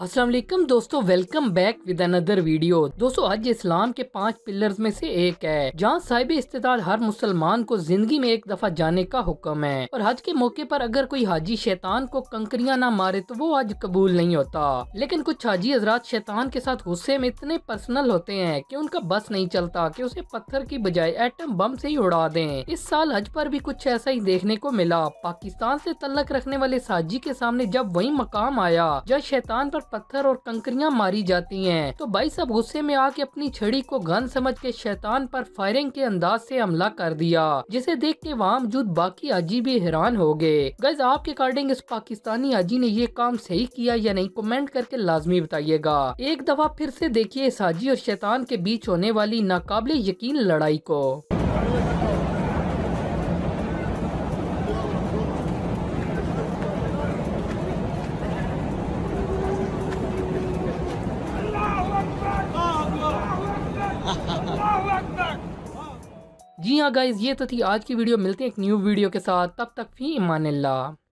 असलम दोस्तों welcome back with another video दोस्तों आज इस्लाम के पांच पिलर्स में से एक है जहाँ साहिब इस्तेदाद हर मुसलमान को जिंदगी में एक दफा जाने का हुक्म है और हज के मौके पर अगर कोई हाजी शैतान को कंकरियां ना मारे तो वो आज कबूल नहीं होता लेकिन कुछ हाजी हजरात शैतान के साथ गुस्से में इतने पर्सनल होते हैं की उनका बस नहीं चलता की उसे पत्थर की बजाय एटम बम से ही उड़ा दे इस साल हज पर भी कुछ ऐसा ही देखने को मिला पाकिस्तान से तल्लक रखने वाले साजी के सामने जब वही मकाम आया जब शैतान पर पत्थर और कंकरियां मारी जाती हैं तो भाई साहब गुस्से में आके अपनी छड़ी को गन समझ के शैतान पर फायरिंग के अंदाज से हमला कर दिया जिसे देख के वहाँ मौजूद बाकी हाजी भी हैरान हो गए गैस आपके अकॉर्डिंग इस पाकिस्तानी हाजी ने ये काम सही किया या नहीं कमेंट करके लाजमी बताइएगा एक दफा फिर से देखिए इस हाजी और शैतान के बीच होने वाली नाकाबिल यकीन लड़ाई को जी हाँ गाइज़ ये तो थी आज की वीडियो मिलते हैं एक न्यू वीडियो के साथ तब तक फी इमान